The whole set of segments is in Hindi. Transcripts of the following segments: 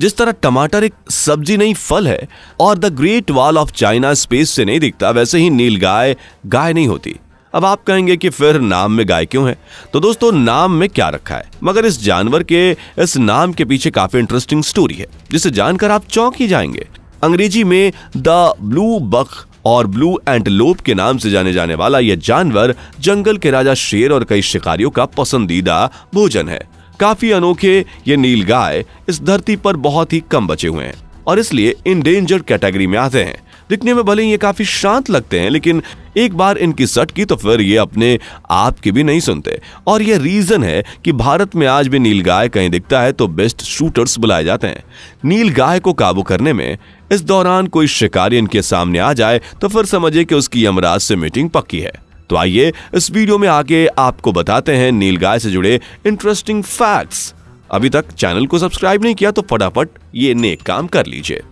जिस तरह टमाटर एक सब्जी नहीं फल है और the great wall of China space से नहीं दिखता वैसे ही नील गाय गाय नहीं होती अब आप कहेंगे कि फिर नाम में गाय क्यों है तो दोस्तों नाम में क्या रखा है मगर इस जानवर के इस नाम के पीछे काफी इंटरेस्टिंग स्टोरी है जिसे जानकर आप चौंक ही जाएंगे अंग्रेजी में द ब्लू बक और ब्लू लोप के नाम से जाने जाने वाला यह जानवर जंगल के राजा शेर और कई शिकारियों का पसंदीदा भोजन है काफी अनोखे ये नील गाय इस धरती पर बहुत ही कम बचे हुए हैं और इसलिए इन कैटेगरी में आते हैं दिखने में भले ये काफी शांत लगते हैं लेकिन एक बार इनकी सट की तो फिर ये अपने आप की भी नहीं सुनते और ये रीजन है कि भारत में आज भी नील गाय कहीं दिखता है तो बेस्ट शूटर्स बुलाए जाते हैं नील गाय को काबू करने में इस दौरान कोई शिकारी इनके सामने आ जाए तो फिर समझे कि उसकी यमराज से मीटिंग पक्की है तो आइए इस वीडियो में आगे आपको बताते हैं नील गाय से जुड़े इंटरेस्टिंग फैक्ट्स अभी तक चैनल को सब्सक्राइब नहीं किया तो फटाफट ये नेक काम कर लीजिए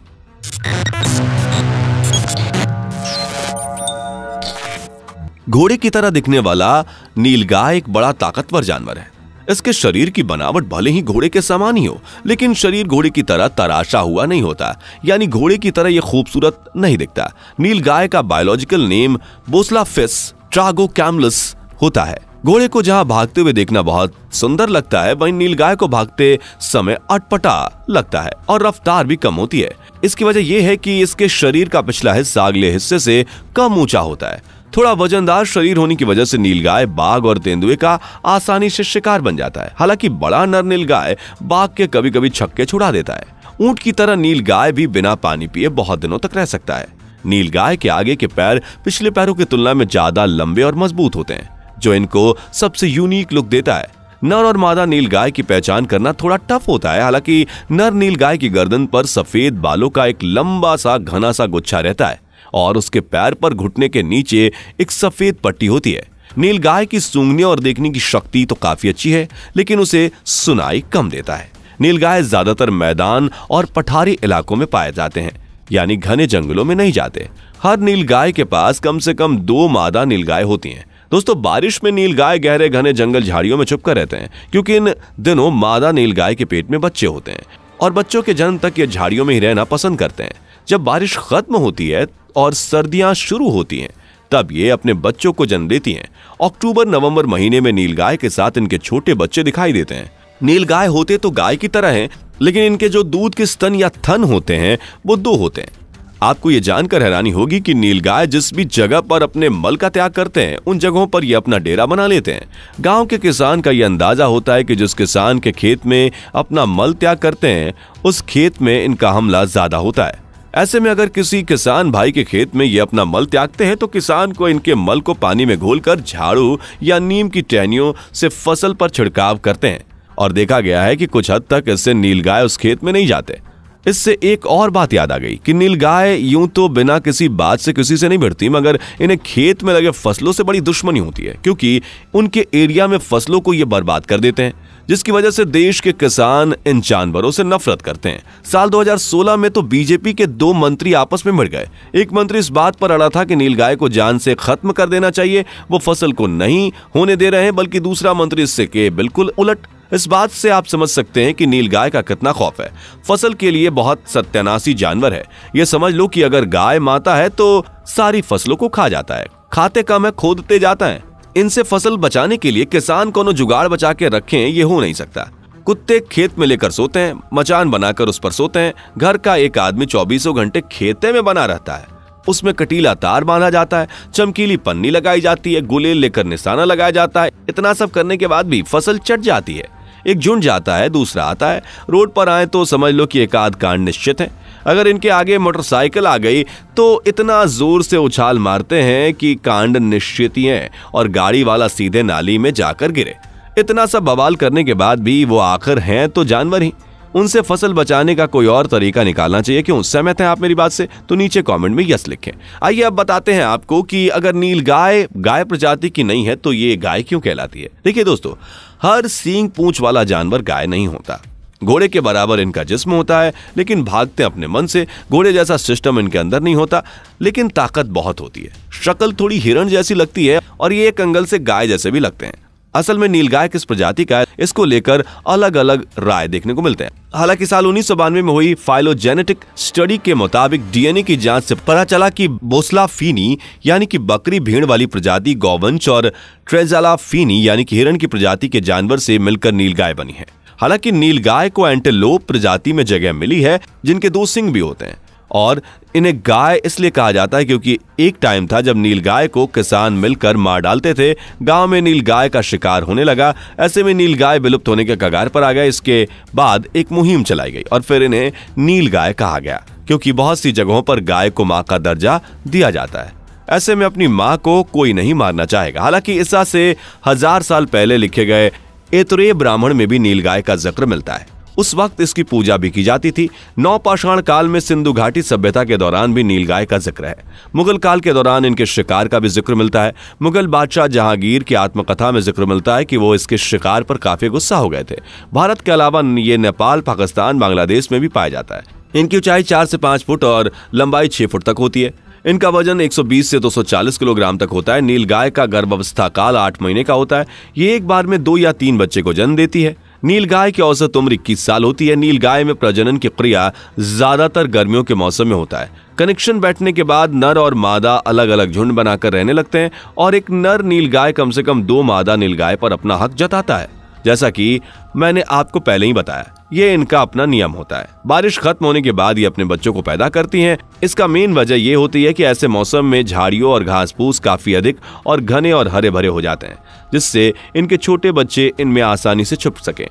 घोड़े की तरह दिखने वाला नीलगाय एक बड़ा ताकतवर जानवर है इसके शरीर की बनावट भले ही घोड़े के समान ही हो लेकिन शरीर घोड़े की तरह तराशा हुआ नहीं होता यानी घोड़े की तरह यह खूबसूरत नहीं दिखता नीलगाय का biological name Boselaphus tragocamelus होता है घोड़े को जहाँ भागते हुए देखना बहुत सुंदर लगता है वहीं नीलगाय को भागते समय अटपटा लगता है और रफ्तार भी कम होती है इसकी वजह यह है कि इसके शरीर का पिछला हिस्सा अगले हिस्से से कम ऊंचा होता है थोड़ा वजनदार शरीर होने की वजह से नीलगाय बाघ और तेंदुए का आसानी से शिकार बन जाता है हालांकि बड़ा नर नीलगाय बाघ के कभी कभी छक्के छुड़ा देता है ऊंट की तरह नीलगाय भी बिना पानी पिए बहुत दिनों तक रह सकता है नीलगाय के आगे के पैर पिछले पैरों की तुलना में ज्यादा लंबे और मजबूत होते हैं जो इनको सबसे यूनिक लुक देता है नर और मादा नील गाय की पहचान करना थोड़ा टफ होता है हालांकि नर नील गाय की गर्दन पर सफेद बालों का एक लंबा सा घना सा गुच्छा रहता है और उसके पैर पर घुटने के नीचे एक सफेद पट्टी होती है नील गाय की सूंघने और देखने की शक्ति तो काफी अच्छी है लेकिन उसे सुनाई कम देता है नीलगाय ज्यादातर मैदान और पठारी इलाकों में पाए जाते हैं यानी घने जंगलों में नहीं जाते हर नील गाय के पास कम से कम दो मादा नील गाय होती हैं दोस्तों बारिश में नील गाय गहरे घने जंगल झाड़ियों में छुपकर रहते हैं क्योंकि इन दिनों मादा नील गाय के पेट में बच्चे होते हैं और बच्चों के जन्म तक ये झाड़ियों में ही रहना पसंद करते हैं जब बारिश खत्म होती है और सर्दियां शुरू होती हैं तब ये अपने बच्चों को जन्म देती हैं अक्टूबर नवंबर महीने में नील गाय के साथ इनके छोटे बच्चे दिखाई देते हैं नील गाय होते तो गाय की तरह हैं लेकिन इनके जो दूध के स्तन या थन होते हैं वो दो होते हैं आपको ये जानकर हैरानी होगी कि नीलगाय जिस भी जगह पर अपने मल का त्याग करते हैं उन जगहों पर ये अपना डेरा बना लेते हैं गांव के किसान का ये अंदाजा होता है कि जिस किसान के खेत में अपना मल त्याग करते हैं उस खेत में इनका हमला ज्यादा होता है ऐसे में अगर किसी किसान भाई के खेत में ये अपना मल त्यागते हैं तो किसान को इनके मल को पानी में घोलकर झाड़ू या नीम की टहनियों से फसल पर छिड़काव करते हैं और देखा गया है कि कुछ हद तक इससे नीलगाय उस खेत में नहीं जाते इससे एक और बात याद आ गई कि नीलगाय यूं तो बिना किसी बात से किसी से नहीं भिड़ती मगर इन्हें खेत में लगे फसलों से बड़ी दुश्मनी होती है क्योंकि उनके एरिया में फसलों को ये बर्बाद कर देते हैं जिसकी वजह से देश के किसान इन जानवरों से नफरत करते हैं साल 2016 में तो बीजेपी के दो मंत्री आपस में मिड़ गए एक मंत्री इस बात पर अड़ा था कि नीलगाय को जान से खत्म कर देना चाहिए वो फसल को नहीं होने दे रहे हैं बल्कि दूसरा मंत्री इससे के बिल्कुल उलट इस बात से आप समझ सकते हैं कि नील गाय का कितना खौफ है फसल के लिए बहुत सत्यानाशी जानवर है ये समझ लो कि अगर गाय माता है तो सारी फसलों को खा जाता है खाते कम है खोदते जाता है इनसे फसल बचाने के लिए किसान कोनो जुगाड़ बचा के रखे ये हो नहीं सकता कुत्ते खेत में लेकर सोते हैं मचान बनाकर उस पर सोते हैं घर का एक आदमी चौबीसों घंटे खेते में बना रहता है उसमें कटीला तार बांधा जाता है चमकीली पन्नी लगाई जाती है गुले लेकर निशाना लगाया जाता है इतना सब करने के बाद भी फसल चट जाती है एक झुंड जाता है दूसरा आता है रोड पर आए तो समझ लो कि एक आध कांड निश्चित है अगर इनके आगे मोटरसाइकिल आ गई तो इतना जोर से उछाल मारते हैं कि कांड निश्चित ही है और गाड़ी वाला सीधे नाली में जाकर गिरे इतना सब बवाल करने के बाद भी वो आखिर हैं तो जानवर ही उनसे फसल बचाने का कोई और तरीका निकालना चाहिए क्यों सहमत हैं आप मेरी बात से तो नीचे कमेंट में यस लिखें आइए अब बताते हैं आपको कि अगर नील गाय गाय प्रजाति की नहीं है तो ये गाय क्यों कहलाती है देखिए दोस्तों हर सींग पूंछ वाला जानवर गाय नहीं होता घोड़े के बराबर इनका जिस्म होता है लेकिन भागते अपने मन से घोड़े जैसा सिस्टम इनके अंदर नहीं होता लेकिन ताकत बहुत होती है शक्ल थोड़ी हिरण जैसी लगती है और ये एक अंगल से गाय जैसे भी लगते हैं असल में नीलगाय किस प्रजाति का है इसको लेकर अलग अलग राय देखने को मिलते हैं हालांकि साल उन्नीस में हुई फाइलोजेनेटिक स्टडी के मुताबिक डीएनए की जांच से पता चला कि बोसला फीनी यानी कि बकरी भेड़ वाली प्रजाति गौवंश और ट्रेजाला फीनी यानी कि हिरण की प्रजाति के जानवर से मिलकर नीलगाय बनी है हालांकि नीलगाय को एंटेलोप प्रजाति में जगह मिली है जिनके दो सिंह भी होते हैं और इन्हें गाय इसलिए कहा जाता है क्योंकि एक टाइम था जब नील गाय को किसान मिलकर मार डालते थे गांव में नील गाय का शिकार होने लगा ऐसे में नील गाय विलुप्त होने के कगार पर आ गए इसके बाद एक मुहिम चलाई गई और फिर इन्हें नील गाय कहा गया क्योंकि बहुत सी जगहों पर गाय को माँ का दर्जा दिया जाता है ऐसे में अपनी माँ को कोई नहीं मारना चाहेगा हालांकि ईसा से हजार साल पहले लिखे गए एतरे ब्राह्मण में भी नीलगाय का जिक्र मिलता है उस वक्त इसकी पूजा भी की जाती थी नौपाषाण काल में सिंधु घाटी सभ्यता के दौरान भी नीलगाय का जिक्र है मुगल काल के दौरान इनके शिकार का भी जिक्र मिलता है मुगल बादशाह जहांगीर की आत्मकथा में जिक्र मिलता है कि वो इसके शिकार पर काफी गुस्सा हो गए थे भारत के अलावा ये नेपाल पाकिस्तान बांग्लादेश में भी पाया जाता है इनकी ऊंचाई चार से पांच फुट और लंबाई छह फुट तक होती है इनका वजन 120 से 240 किलोग्राम तक होता है नील गाय का गर्भावस्था काल आठ महीने का होता है ये एक बार में दो या तीन बच्चे को जन्म देती है नील गाय की औसत उम्र इक्कीस साल होती है नील गाय में प्रजनन की क्रिया ज्यादातर गर्मियों के मौसम में होता है कनेक्शन बैठने के बाद नर और मादा अलग अलग झुंड बनाकर रहने लगते हैं और एक नर नील गाय कम से कम दो मादा नीलगाय पर अपना हक जताता है जैसा कि मैंने आपको पहले ही बताया ये इनका अपना नियम होता है बारिश खत्म होने के बाद ये अपने बच्चों को पैदा करती हैं इसका मेन वजह ये होती है कि ऐसे मौसम में झाड़ियों और घास फूस काफी अधिक और घने और हरे भरे हो जाते हैं जिससे इनके छोटे बच्चे इनमें आसानी से छुप सके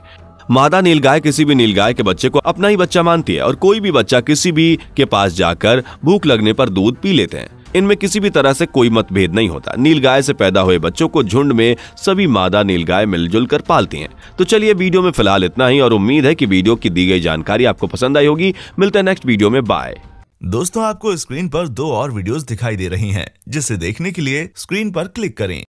मादा नीलगाय किसी भी नीलगाय के बच्चे को अपना ही बच्चा मानती है और कोई भी बच्चा किसी भी के पास जाकर भूख लगने पर दूध पी लेते हैं इनमें किसी भी तरह से कोई मतभेद नहीं होता नीलगाय से पैदा हुए बच्चों को झुंड में सभी मादा नीलगाय मिलजुल कर पालती हैं तो चलिए वीडियो में फिलहाल इतना ही और उम्मीद है कि वीडियो की दी गई जानकारी आपको पसंद आई होगी मिलते हैं नेक्स्ट वीडियो में बाय दोस्तों आपको स्क्रीन पर दो और वीडियो दिखाई दे रही है जिसे देखने के लिए स्क्रीन पर क्लिक करें